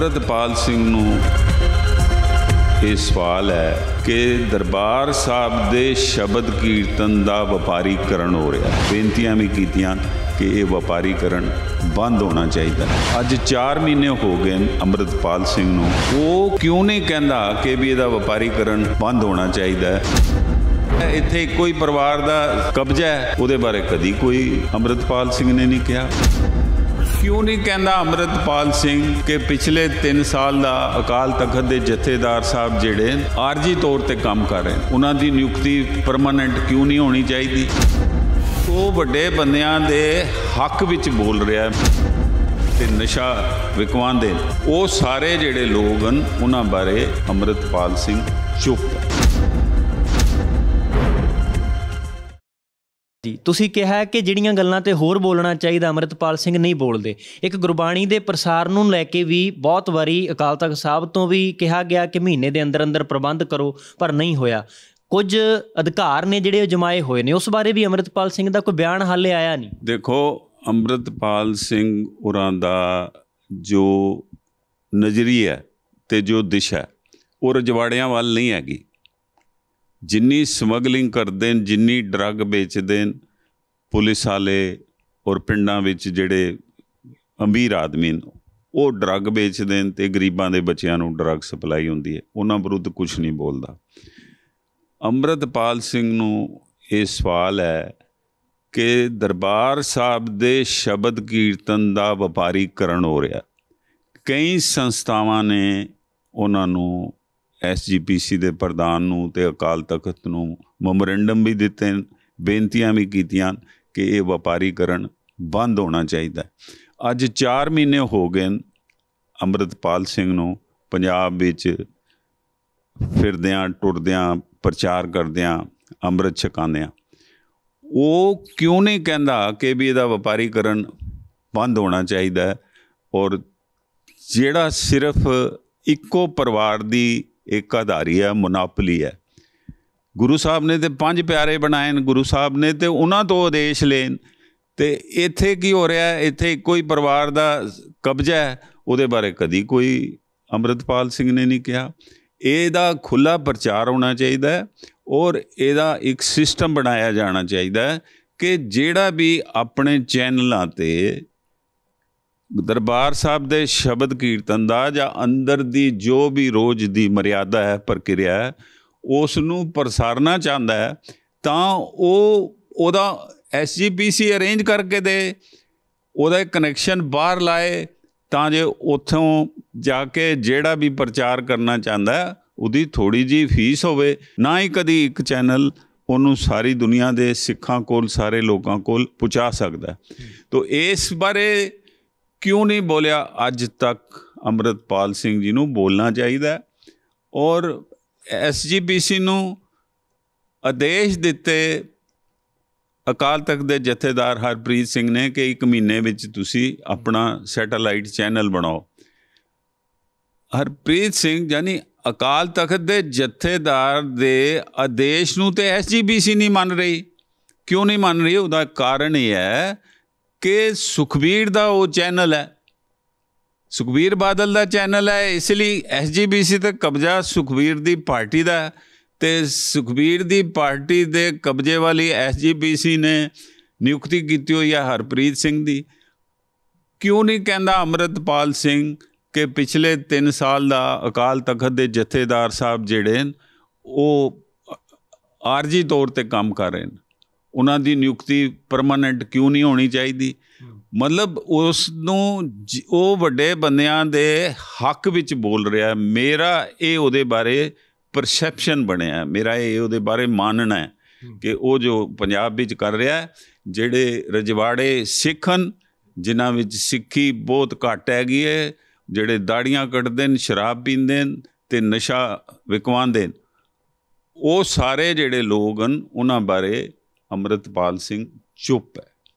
ਅੰਮ੍ਰਿਤਪਾਲ ਸਿੰਘ ਨੂੰ ਇਹ ਸਵਾਲ ਹੈ ਕਿ ਦਰਬਾਰ ਸਾਹਿਬ ਦੇ ਸ਼ਬਦ ਕੀਰਤਨ ਦਾ ਵਪਾਰੀਕਰਨ ਹੋ ਰਿਹਾ ਹੈ ਬੇਨਤੀਆਂ ਵੀ ਕੀਤੀਆਂ ਕਿ ਇਹ ਵਪਾਰੀਕਰਨ ਬੰਦ ਹੋਣਾ ਚਾਹੀਦਾ ਅੱਜ 4 ਮਹੀਨੇ ਹੋ ਗਏ ਅੰਮ੍ਰਿਤਪਾਲ ਸਿੰਘ ਨੂੰ ਉਹ ਕਿਉਂ ਨਹੀਂ ਕਹਿੰਦਾ ਕਿ ਵੀ ਇਹਦਾ ਵਪਾਰੀਕਰਨ ਬੰਦ ਹੋਣਾ ਚਾਹੀਦਾ ਹੈ ਇੱਥੇ ਕੋਈ ਪਰਿਵਾਰ ਦਾ ਕਬਜ਼ਾ ਹੈ ਉਹਦੇ ਬਾਰੇ ਕਦੀ ਕੋਈ ਅੰਮ੍ਰਿਤਪਾਲ ਸਿੰਘ ਨੇ ਨਹੀਂ ਕਿਹਾ ਕਿਉਂ ਨਹੀਂ ਕਹਿੰਦਾ ਅਮਰਤਪਾਲ ਸਿੰਘ ਕਿ ਪਿਛਲੇ 3 ਸਾਲ ਦਾ ਅਕਾਲ ਤਖਤ ਦੇ ਜਥੇਦਾਰ ਸਾਹਿਬ ਜਿਹੜੇ ਆਰਜੀ ਤੌਰ ਤੇ ਕੰਮ ਕਰ ਰਹੇ ਉਹਨਾਂ ਦੀ ਨਿਯੁਕਤੀ ਪਰਮਨੈਂਟ ਕਿਉਂ ਨਹੀਂ ਹੋਣੀ ਚਾਹੀਦੀ ਉਹ ਵੱਡੇ ਬੰਦਿਆਂ ਦੇ ਹੱਕ ਵਿੱਚ ਬੋਲ ਰਿਹਾ ਹੈ ਤੇ ਨਸ਼ਾ ਵਿਕਵਾਉਂਦੇ ਉਹ ਸਾਰੇ ਜਿਹੜੇ ਲੋਕ ਹਨ ਉਹਨਾਂ ਬਾਰੇ ਅਮਰਤਪਾਲ ਸਿੰਘ ਚੁੱਪ ਹੈ ਜੀ ਤੁਸੀਂ ਕਿਹਾ ਕਿ ਜਿਹੜੀਆਂ ਗੱਲਾਂ ਤੇ ਹੋਰ ਬੋਲਣਾ ਚਾਹੀਦਾ ਅਮਰਿਤਪਾਲ ਸਿੰਘ ਨਹੀਂ ਬੋਲਦੇ ਇੱਕ ਗੁਰਬਾਣੀ ਦੇ ਪ੍ਰਸਾਰ ਨੂੰ ਲੈ ਕੇ ਵੀ ਬਹੁਤ ਵਾਰੀ ਅਕਾਲ ਤਖਤ ਸਾਹਿਬ ਤੋਂ ਵੀ ਕਿਹਾ ਗਿਆ ਕਿ ਮਹੀਨੇ ਦੇ ਅੰਦਰ ਅੰਦਰ ਪ੍ਰਬੰਧ ਕਰੋ ਪਰ ਨਹੀਂ ਹੋਇਆ ਕੁਝ ਅਧਿਕਾਰ ਨੇ ਜਿਹੜੇ ਜਮਾਏ ਹੋਏ ਨੇ ਉਸ ਬਾਰੇ ਵੀ ਅਮਰਿਤਪਾਲ ਸਿੰਘ ਦਾ ਕੋਈ ਬਿਆਨ ਹਾਲੇ ਆਇਆ ਨਹੀਂ ਦੇਖੋ ਅਮਰਿਤਪਾਲ ਸਿੰਘ ਉਰਾਂ ਦਾ ਜੋ ਨਜ਼ਰੀਆ ਤੇ ਜੋ ਦਿਸ਼ਾ ਉਹ ਰਜਵਾੜਿਆਂ ਵੱਲ ਨਹੀਂ ਹੈਗੀ ਜਿੰਨੀ ਸਮਗਲਿੰਗ ਕਰਦੇ ਨੇ ਜਿੰਨੀ ਡਰੱਗ ਵੇਚਦੇ ਨੇ ਪੁਲਿਸ ਵਾਲੇ ਔਰ ਪਿੰਡਾਂ ਵਿੱਚ ਜਿਹੜੇ ਅਮੀਰ ਆਦਮੀ ਨੇ ਉਹ ਡਰੱਗ ਵੇਚਦੇ ਨੇ ਤੇ ਗਰੀਬਾਂ ਦੇ ਬੱਚਿਆਂ ਨੂੰ ਡਰੱਗ ਸਪਲਾਈ ਹੁੰਦੀ ਹੈ ਉਹਨਾਂ ਵਿਰੁੱਧ ਕੁਝ ਨਹੀਂ ਬੋਲਦਾ ਅਮਰਤਪਾਲ ਸਿੰਘ ਨੂੰ ਇਹ ਸਵਾਲ ਹੈ ਕਿ ਦਰਬਾਰ ਸਾਹਿਬ ਦੇ ਸ਼ਬਦ ਕੀਰਤਨ ਦਾ ਵਪਾਰੀਕਰਨ ਹੋ ਰਿਹਾ ਕਈ ਸੰਸਥਾਵਾਂ ਨੇ ਉਹਨਾਂ ਨੂੰ ਐਸਜੀਪੀਸੀ ਦੇ ਪ੍ਰਧਾਨ ਨੂੰ ਤੇ ਅਕਾਲ ਤਖਤ ਨੂੰ ਮੈਮੋਰੈਂਡਮ ਵੀ ਦਿੱਤੇ ਬੇਨਤੀਆਂ ਵੀ ਕੀਤੀਆਂ ਕਿ ਇਹ ਵਪਾਰੀਕਰਨ ਬੰਦ ਹੋਣਾ ਚਾਹੀਦਾ ਅੱਜ 4 ਮਹੀਨੇ ਹੋ ਗਏ ਅਮਰਤਪਾਲ ਸਿੰਘ ਨੂੰ ਪੰਜਾਬ ਵਿੱਚ ਫਿਰਦਿਆਂ ਟੁਰਦਿਆਂ ਪ੍ਰਚਾਰ ਕਰਦਿਆਂ ਅੰਮ੍ਰਿਤ ਛਕਾਉਂਦਿਆਂ ਉਹ ਕਿਉਂ ਨਹੀਂ ਕਹਿੰਦਾ ਕਿ ਵੀ ਇਹਦਾ ਵਪਾਰੀਕਰਨ ਬੰਦ ਹੋਣਾ ਚਾਹੀਦਾ ਔਰ ਜਿਹੜਾ ਸਿਰਫ ਇੱਕੋ ਪਰਿਵਾਰ ਦੀ ਏਕਾਧਾਰੀ ਹੈ ਮੋਨੋਪੋਲੀ ਹੈ ਗੁਰੂ ਸਾਹਿਬ ਨੇ ਤੇ ਪੰਜ ਪਿਆਰੇ ਬਣਾਏ ਨੇ ਗੁਰੂ ਸਾਹਿਬ ਨੇ ਤੇ ਉਹਨਾਂ ਤੋਂ ਆਦੇਸ਼ ਲੈਣ ਤੇ ਇੱਥੇ ਕੀ ਹੋ ਰਿਹਾ ਹੈ ਇੱਥੇ ਕੋਈ ਪਰਿਵਾਰ ਦਾ ਕਬਜ਼ਾ ਹੈ ਉਹਦੇ ਬਾਰੇ ਕਦੀ ਕੋਈ ਅਮਰਤਪਾਲ ਸਿੰਘ ਨੇ ਨਹੀਂ ਕਿਹਾ ਇਹਦਾ ਖੁੱਲਾ ਪ੍ਰਚਾਰ ਹੋਣਾ ਚਾਹੀਦਾ ਹੈ ਔਰ ਇਹਦਾ ਇੱਕ ਸਿਸਟਮ ਬਣਾਇਆ ਜਾਣਾ ਚਾਹੀਦਾ ਹੈ ਕਿ ਜਿਹੜਾ ਵੀ ਆਪਣੇ ਚੈਨਲਾਂ ਤੇ ਦਰਬਾਰ ਸਾਹਿਬ ਦੇ ਸ਼ਬਦ ਕੀਰਤਨ ਦਾ ਜਾਂ ਅੰਦਰ ਦੀ ਜੋ ਵੀ ਰੋਜ਼ ਦੀ ਮਰਿਆਦਾ ਹੈ ਪ੍ਰਕਿਰਿਆ ਹੈ ਉਸ ਨੂੰ ਪ੍ਰਸਾਰਨਾ ਚਾਹੁੰਦਾ ਹੈ ਤਾਂ ਉਹ ਉਹਦਾ ਐਸਜੀਪੀਸੀ ਅਰੇਂਜ ਕਰਕੇ ਦੇ ਉਹਦਾ ਕਨੈਕਸ਼ਨ ਬਾਹਰ ਲਾਏ ਤਾਂ ਜੇ ਉੱਥੋਂ ਜਾ ਕੇ ਜਿਹੜਾ ਵੀ ਪ੍ਰਚਾਰ ਕਰਨਾ ਚਾਹੁੰਦਾ ਹੈ ਉਹਦੀ ਥੋੜੀ ਜੀ ਫੀਸ ਹੋਵੇ ਨਾ ਹੀ ਕਦੀ ਇੱਕ ਚੈਨਲ ਉਹਨੂੰ ਸਾਰੀ ਦੁਨੀਆ ਦੇ ਸਿੱਖਾਂ ਕੋਲ ਸਾਰੇ ਲੋਕਾਂ ਕੋਲ ਪਹੁੰਚਾ ਸਕਦਾ ਤੋਂ ਇਸ ਬਾਰੇ ਕਿਉਂ ਨਹੀਂ ਬੋਲਿਆ ਅੱਜ ਤੱਕ ਅਮਰਤਪਾਲ ਸਿੰਘ ਜੀ ਨੂੰ ਬੋਲਣਾ ਚਾਹੀਦਾ ਔਰ ਐਸਜੀਪੀਸੀ ਨੂੰ ਆਦੇਸ਼ ਦਿੱਤੇ ਅਕਾਲ ਤਖਤ ਦੇ ਜਥੇਦਾਰ ਹਰਪ੍ਰੀਤ ਸਿੰਘ ਨੇ ਕਿ ਇੱਕ ਮਹੀਨੇ ਵਿੱਚ ਤੁਸੀਂ ਆਪਣਾ ਸੈਟੇਲਾਈਟ ਚੈਨਲ ਬਣਾਓ ਹਰਪ੍ਰੀਤ ਸਿੰਘ ਯਾਨੀ ਅਕਾਲ ਤਖਤ ਦੇ ਜਥੇਦਾਰ ਦੇ ਆਦੇਸ਼ ਨੂੰ ਤੇ ਐਸਜੀਪੀਸੀ ਨਹੀਂ ਮੰਨ ਰਹੀ ਕਿਉਂ ਨਹੀਂ ਮੰਨ ਰਹੀ ਉਹਦਾ ਕਾਰਨ ਇਹ ਹੈ ਕਿ ਸੁਖਬੀਰ ਦਾ ਉਹ ਚੈਨਲ ਹੈ ਸੁਖਬੀਰ ਬਾਦਲ ਦਾ ਚੈਨਲ ਹੈ ਇਸ ਲਈ ਐਸਜੀਬੀਸੀ ਤੇ ਕਬਜ਼ਾ ਸੁਖਬੀਰ ਦੀ ਪਾਰਟੀ ਦਾ ਤੇ ਸੁਖਬੀਰ ਦੀ ਪਾਰਟੀ ਦੇ ਕਬਜ਼ੇ ਵਾਲੀ ਐਸਜੀਬੀਸੀ ਨੇ ਨਿਯੁਕਤੀ ਕੀਤੀ ਹੋਈ ਹੈ ਹਰਪ੍ਰੀਤ ਸਿੰਘ ਦੀ ਕਿਉਂ ਨਹੀਂ ਕਹਿੰਦਾ ਅਮਰਤਪਾਲ ਸਿੰਘ ਕਿ ਪਿਛਲੇ 3 ਸਾਲ ਦਾ ਅਕਾਲ ਤਖਤ ਦੇ ਜਥੇਦਾਰ ਸਾਹਿਬ ਜਿਹੜੇ ਉਹ ਆਰਜੀ ਤੌਰ ਤੇ ਕੰਮ ਕਰ ਰਹੇ ਨੇ ਉਹਨਾਂ ਦੀ ਨਿਯੁਕਤੀ ਪਰਮਨੈਂਟ ਕਿਉਂ ਨਹੀਂ ਹੋਣੀ ਚਾਹੀਦੀ ਮਤਲਬ ਉਸ ਨੂੰ ਉਹ ਵੱਡੇ ਬੰਦਿਆਂ ਦੇ ਹੱਕ ਵਿੱਚ ਬੋਲ ਰਿਹਾ ਮੇਰਾ ਇਹ ਉਹਦੇ ਬਾਰੇ ਪਰਸੈਪਸ਼ਨ ਬਣਿਆ ਮੇਰਾ ਇਹ ਉਹਦੇ ਬਾਰੇ ਮੰਨਣਾ ਹੈ ਕਿ ਉਹ ਜੋ ਪੰਜਾਬ ਵਿੱਚ ਕਰ ਰਿਹਾ ਜਿਹੜੇ ਰਜਵਾੜੇ ਸਿੱਖਨ ਜਿਨ੍ਹਾਂ ਵਿੱਚ ਸਿੱਖੀ ਬਹੁਤ ਘਟ ਹੈਗੀ ਹੈ ਜਿਹੜੇ ਦਾੜੀਆਂ ਕੱਟਦੇ ਨੇ ਸ਼ਰਾਬ ਪੀਂਦੇ ਨੇ ਤੇ ਨਸ਼ਾ ਵਿਕਵਾਉਂਦੇ ਨੇ ਉਹ ਸਾਰੇ ਜਿਹੜੇ ਲੋਕ ਹਨ ਉਹਨਾਂ ਬਾਰੇ ਅਮਰਤਪਾਲ ਸਿੰਘ ਚੁੱਪ ਹੈ